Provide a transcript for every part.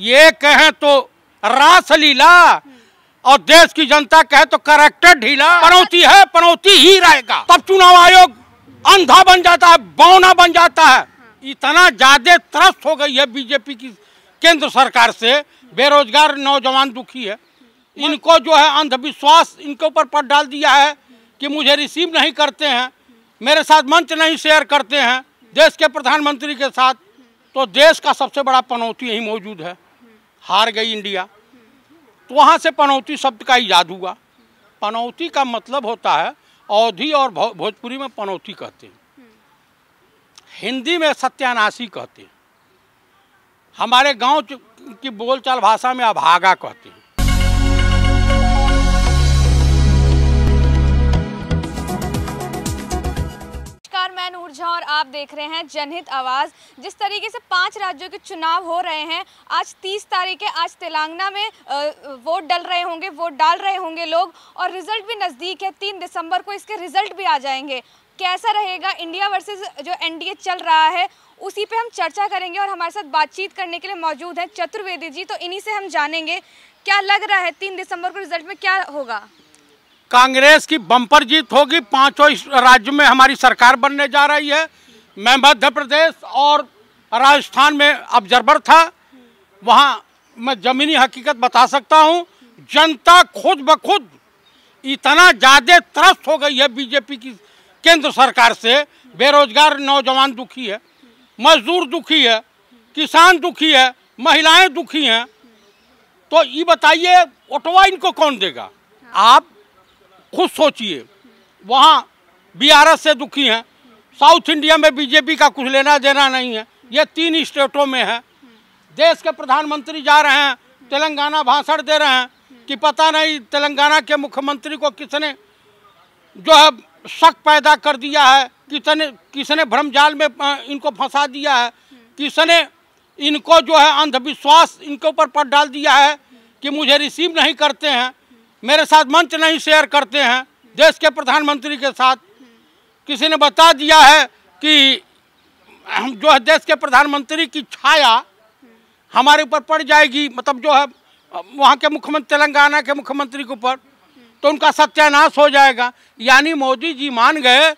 ये कहें तो रासलीला और देश की जनता कहे तो करेक्टर ढीला पनौती है पनौती ही रहेगा तब चुनाव आयोग अंधा बन जाता है बौना बन जाता है इतना ज्यादा त्रस्त हो गई है बीजेपी की केंद्र सरकार से बेरोजगार नौजवान दुखी है इनको जो है अंधविश्वास इनके ऊपर पट डाल दिया है कि मुझे रिसीव नहीं करते हैं मेरे साथ मंच नहीं शेयर करते हैं देश के प्रधानमंत्री के साथ तो देश का सबसे बड़ा पनौती यही मौजूद है हार गई इंडिया तो वहाँ से पनौती शब्द का ईजाद हुआ पनौती का मतलब होता है अवधि और भोजपुरी में पनौती कहते हैं हिंदी में सत्यानाशी कहते हैं हमारे गांव की बोलचाल भाषा में अभागा कहते हैं देख रहे हैं जनहित आवाज़ जिस तरीके से पांच राज्यों के चुनाव हो रहे हैं आज तीस तारीख है आज तेलंगाना में वोट डल रहे होंगे वोट डाल रहे होंगे लोग और रिजल्ट भी नज़दीक है तीन दिसंबर को इसके रिजल्ट भी आ जाएंगे कैसा रहेगा इंडिया वर्सेज जो एन चल रहा है उसी पे हम चर्चा करेंगे और हमारे साथ बातचीत करने के लिए मौजूद हैं चतुर्वेदी जी तो इन्हीं से हम जानेंगे क्या लग रहा है तीन दिसंबर को रिजल्ट में क्या होगा कांग्रेस की बम्पर जीत होगी पांचों राज्य में हमारी सरकार बनने जा रही है मैं मध्य प्रदेश और राजस्थान में ऑब्जर्वर था वहाँ मैं ज़मीनी हकीकत बता सकता हूँ जनता खुद ब खुद इतना ज़्यादा त्रस्त हो गई है बीजेपी की केंद्र सरकार से बेरोजगार नौजवान दुखी है मजदूर दुखी है किसान दुखी है महिलाएं दुखी हैं तो ये बताइए ओटवा इनको कौन देगा आप खुद सोचिए वहाँ बी आर एस से दुखी हैं साउथ इंडिया में बीजेपी का कुछ लेना देना नहीं है ये तीन स्टेटों में है देश के प्रधानमंत्री जा रहे हैं तेलंगाना भाषण दे रहे हैं कि पता नहीं तेलंगाना के मुख्यमंत्री को किसने जो है शक पैदा कर दिया है किसने किसने भ्रमजाल में इनको फंसा दिया है किसने इनको जो है अंधविश्वास इनके ऊपर पट डाल दिया है कि मुझे रिसीव नहीं करते हैं मेरे साथ मंच नहीं शेयर करते हैं देश के प्रधानमंत्री के साथ किसी ने बता दिया है कि हम जो है देश के प्रधानमंत्री की छाया हमारे ऊपर पड़ जाएगी मतलब जो है वहाँ के मुख्यमंत्री तेलंगाना के मुख्यमंत्री के ऊपर तो उनका सत्यानाश हो जाएगा यानी मोदी जी मान गए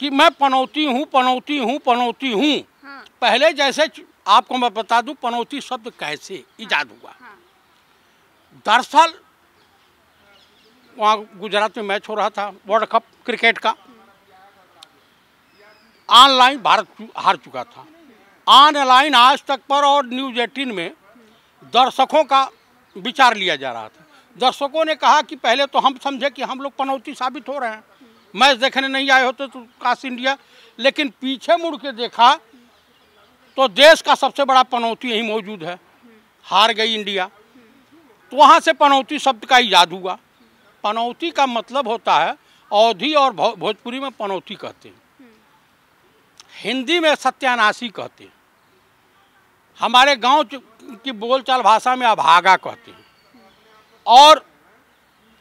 कि मैं पनौती हूँ पनौती हूँ पनौती हूँ हाँ। पहले जैसे आपको मैं बता दूँ पनौती शब्द कैसे ईजाद हुआ हाँ। दरअसल वहाँ गुजरात में मैच हो रहा था वर्ल्ड कप क्रिकेट का ऑनलाइन भारत हार चुका था ऑनलाइन आज तक पर और न्यूज एटीन में दर्शकों का विचार लिया जा रहा था दर्शकों ने कहा कि पहले तो हम समझे कि हम लोग पनौती साबित हो रहे हैं मैच देखने नहीं आए होते तो काश इंडिया लेकिन पीछे मुड़ के देखा तो देश का सबसे बड़ा पनौती यही मौजूद है हार गई इंडिया तो वहाँ से पनौती शब्द का याद हुआ पनौती का मतलब होता है अवधि और भोजपुरी में पनौती कहते हैं हिंदी में सत्यानाशी कहते हैं हमारे गांव की बोलचाल भाषा में अभागा कहते हैं और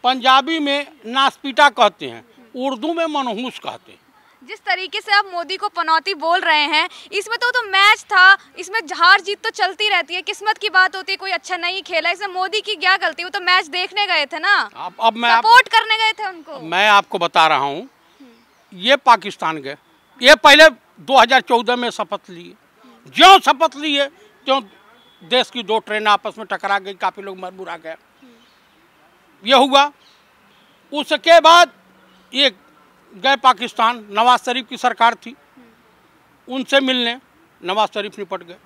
पंजाबी में नासपीटा कहते हैं उर्दू में मनहूस कहते हैं जिस तरीके से आप मोदी को पनौती बोल रहे हैं इसमें तो तो मैच था इसमें हार जीत तो चलती रहती है किस्मत की बात होती है कोई अच्छा नहीं खेला इसमें मोदी की क्या गलती वो तो मैच देखने गए थे ना अब अब मैं सपोर्ट आप, करने गए थे उनको मैं आपको बता रहा हूँ ये पाकिस्तान गए ये पहले 2014 में शपथ लिए जो शपथ लिए जो देश की दो ट्रेन आपस में टकरा गई काफ़ी लोग मर बुरा गए ये हुआ उसके बाद एक गए पाकिस्तान नवाज शरीफ की सरकार थी उनसे मिलने नवाज शरीफ निपट गए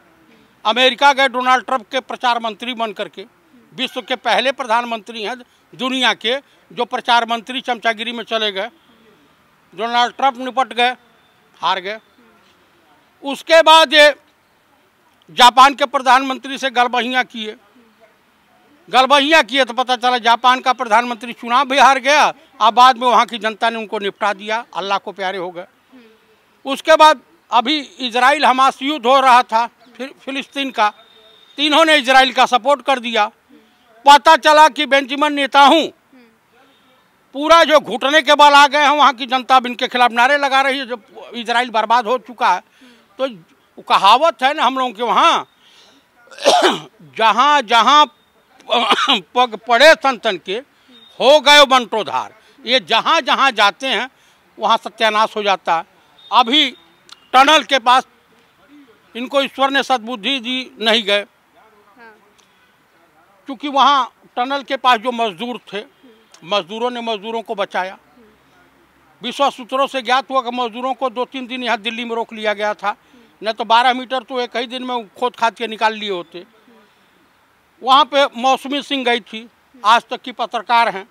अमेरिका गए डोनाल्ड ट्रंप के प्रचार मंत्री बन करके विश्व के पहले प्रधानमंत्री हैं दुनिया के जो प्रचार मंत्री चमचागिरी में चले गए डोनाल्ड ट्रंप निपट गए हार गए उसके बाद ये जापान के प्रधानमंत्री से गलबहियाँ किए गलबहियाँ किए तो पता चला जापान का प्रधानमंत्री चुनाव भी हार गया अब बाद में वहाँ की जनता ने उनको निपटा दिया अल्लाह को प्यारे हो गए उसके बाद अभी इसराइल हमास युद्ध हो रहा था फिर फिलिस्तीन का तीनों ने इसराइल का सपोर्ट कर दिया पता चला कि नेता हूँ पूरा जो घुटने के बल आ गए हैं वहाँ की जनता अब इनके खिलाफ नारे लगा रही है जब इसराइल बर्बाद हो चुका है तो कहावत है ना हम लोगों के वहाँ जहाँ जहाँ पग पड़े तन तन के हो गए बंटोधार ये जहाँ जहाँ जाते हैं वहाँ सत्यानाश हो जाता है अभी टनल के पास इनको ईश्वर ने सद्बुद्धि दी नहीं गए हाँ। क्योंकि वहाँ टनल के पास जो मजदूर थे मजदूरों ने मजदूरों को बचाया विश्व सूत्रों से ज्ञात हुआ कि मजदूरों को दो तीन दिन यहाँ दिल्ली में रोक लिया गया था न तो बारह मीटर तो एक ही दिन में खोद खाद के निकाल लिए होते वहाँ पे मौसमी सिंह गई थी आज तक की पत्रकार हैं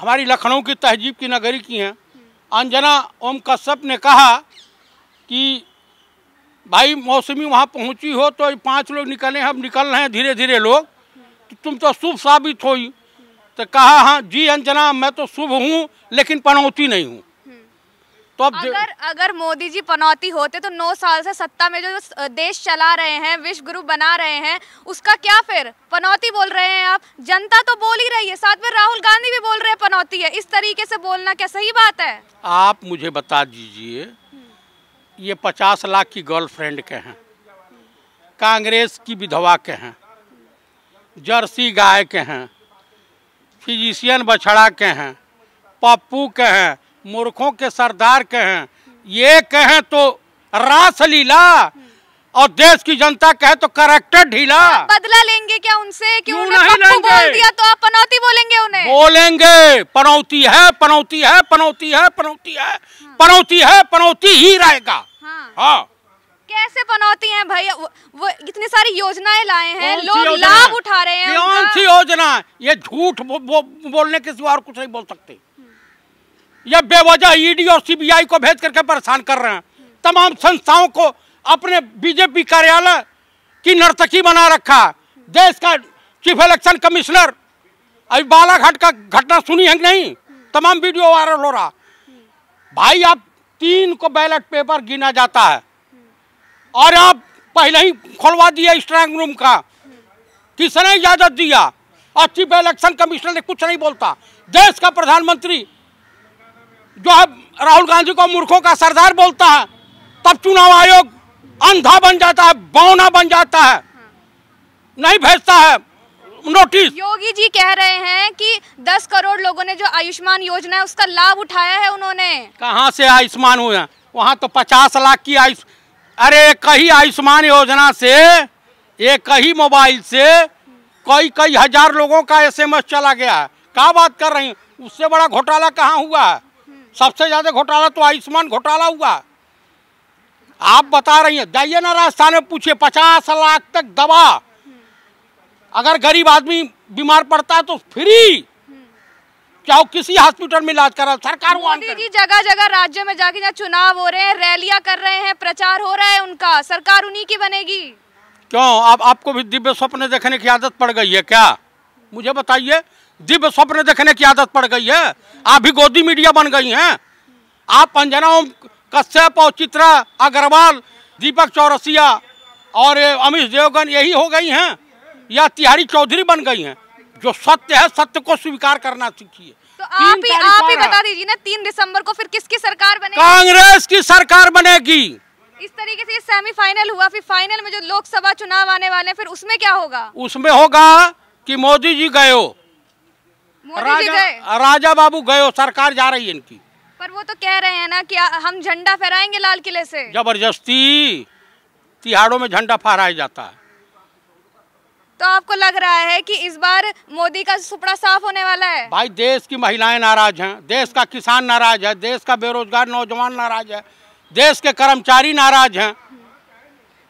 हमारी लखनऊ की तहजीब की नगरी की हैं अंजना ओम कश्यप ने कहा कि भाई मौसमी वहाँ पहुँची हो तो पांच लोग निकले हम निकल रहे हैं धीरे धीरे लोग तो तुम तो शुभ साबित हो तो कहा हाँ जी अंजना मैं तो शुभ हूँ लेकिन पनौती नहीं हूँ तो अब अगर अगर मोदी जी पनौती होते तो नौ साल से सत्ता में जो देश चला रहे हैं विश्व गुरु बना रहे हैं उसका क्या फिर पनौती बोल रहे हैं आप जनता तो बोल ही रही है साथ में राहुल गांधी भी बोल रहे हैं पनौती है इस तरीके से बोलना क्या सही बात है आप मुझे बता दीजिए ये पचास लाख की गर्लफ्रेंड के हैं कांग्रेस की विधवा के हैं जर्सी गाय के हैं फिजिशियन बछड़ा के हैं पप्पू के हैं मूर्खों के सरदार कहें ये कहें तो रास लीला और देश की जनता कहे तो करेक्टर ढीला बदला लेंगे क्या उनसे कि उन्होंने नहीं बोल दिया तो आप पनौती बोलेंगे उन्हें बोलेंगे पनौती है पनौती है पनौती है पनौती है पनौती है पनौती ही रहेगा हाँ।, हाँ। कैसे पनौती है भाई वो इतनी सारी योजनाएं लाए हैं लोग लाभ उठा रहे हैं कौन सी योजना ये झूठ बोलने के सिवा और कुछ नहीं बोल सकते या बेवजह ईडी e और सीबीआई को भेज करके परेशान कर रहे हैं तमाम संस्थाओं को अपने बीजेपी कार्यालय की नर्तकी बना रखा देश का चीफ इलेक्शन कमिश्नर अभी बालाघाट का घटना सुनी है नहीं तमाम वीडियो वायरल हो रहा भाई आप तीन को बैलेट पेपर गिना जाता है और आप पहले ही खोलवा दिया स्ट्रांग रूम का किसने इजाजत दिया और चीफ इलेक्शन कमिश्नर ने कुछ नहीं बोलता देश का प्रधानमंत्री जो अब राहुल गांधी को मूर्खों का सरदार बोलता है तब चुनाव आयोग अंधा बन जाता है बौना बन जाता है नहीं भेजता है नोटिस योगी जी कह रहे हैं कि 10 करोड़ लोगों ने जो आयुष्मान योजना है उसका लाभ उठाया है उन्होंने कहाँ से आयुष्मान हुए वहाँ तो 50 लाख की आयुष अरे कहीं आयुष्मान योजना से एक कहीं मोबाइल से कई कई हजार लोगों का एसएमएस चला गया है क्या बात कर रही उससे बड़ा घोटाला कहाँ हुआ है सबसे ज़्यादा घोटाला तो आयुष्मान घोटाला हुआ आप बता रही हैं जाइए ना राजस्थान में पूछिए पचास लाख तक दवा अगर गरीब आदमी बीमार पड़ता है तो फ्री क्या किसी हॉस्पिटल में इलाज करा सरकार मोदी जी जगह जगह राज्य में जाके जहाँ चुनाव हो रहे हैं रैलियां कर रहे हैं प्रचार हो रहा है उनका सरकार उन्हीं की बनेगी क्यों आप आपको भी दिव्य सपने देखने की आदत पड़ गई है क्या मुझे बताइए दिव्य स्वप्न देखने की आदत पड़ गई है आप भी गोदी मीडिया बन गई हैं आप अंजना ओम कश्यप और चित्रा अग्रवाल दीपक चौरसिया और अमित देवगन यही हो गई हैं या तिहारी चौधरी बन गई हैं जो सत्य है सत्य को स्वीकार करना सीखिए तो आप ही आप ही बता दीजिए ना तीन दिसंबर को फिर किसकी सरकार बनेगी कांग्रेस की सरकार बनेगी इस तरीके से सेमीफाइनल हुआ फिर फाइनल में जो लोकसभा चुनाव आने वाले हैं फिर उसमें क्या होगा उसमें होगा कि मोदी जी गए हो राजा राजा बाबू गए सरकार जा रही है इनकी पर वो तो कह रहे हैं ना कि हम झंडा फहराएंगे लाल किले से जबरदस्ती तिहाड़ों में झंडा फहराया जाता है तो आपको लग रहा है कि इस बार मोदी का सुपड़ा साफ होने वाला है भाई देश की महिलाएं नाराज हैं देश का किसान नाराज है देश का बेरोजगार नौजवान नाराज है देश के कर्मचारी नाराज है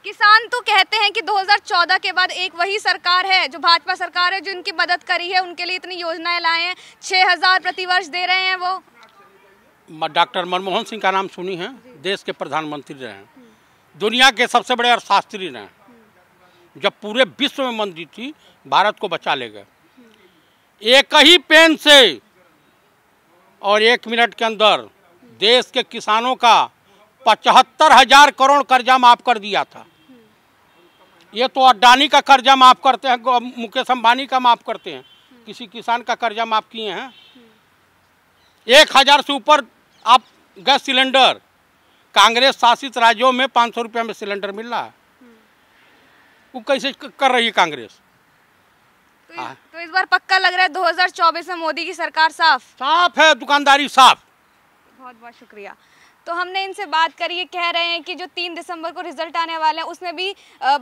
किसान तो कहते हैं कि 2014 के बाद एक वही सरकार है जो भाजपा सरकार है जो इनकी मदद करी है उनके लिए इतनी योजनाएं लाए हैं छः हज़ार प्रतिवर्ष दे रहे हैं वो डॉक्टर मनमोहन सिंह का नाम सुनी है देश के प्रधानमंत्री रहे हैं दुनिया के सबसे बड़े अर्थशास्त्री रहे जब पूरे विश्व में मंदी थी भारत को बचा ले गए एक ही पेन से और एक मिनट के अंदर देश के किसानों का पचहत्तर हजार करोड़ कर्जा माफ कर दिया था ये तो अडानी का कर्जा माफ करते हैं मुकेश अम्बानी का माफ करते हैं किसी किसान का कर्जा माफ किए हैं एक हजार से ऊपर आप गैस सिलेंडर कांग्रेस शासित राज्यों में पाँच सौ रुपया में सिलेंडर मिल रहा है वो कैसे कर रही है कांग्रेस तो, तो इस बार पक्का लग रहा है 2024 में मोदी की सरकार साफ साफ है दुकानदारी साफ बहुत बहुत शुक्रिया तो हमने इनसे बात करी है कह रहे हैं कि जो तीन दिसंबर को रिजल्ट आने वाले हैं उसमें भी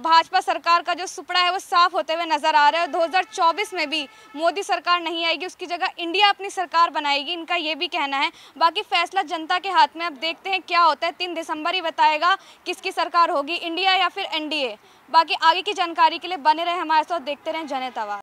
भाजपा सरकार का जो सुपड़ा है वो साफ होते हुए नजर आ रहा है चौबीस में भी मोदी सरकार नहीं आएगी उसकी जगह इंडिया अपनी सरकार बनाएगी इनका ये भी कहना है बाकी फैसला जनता के हाथ में अब देखते हैं क्या होता है तीन दिसंबर ही बताएगा किसकी सरकार होगी इंडिया या फिर एनडीए बाकी आगे की जानकारी के लिए बने रहे हमारे साथ देखते रहें जनता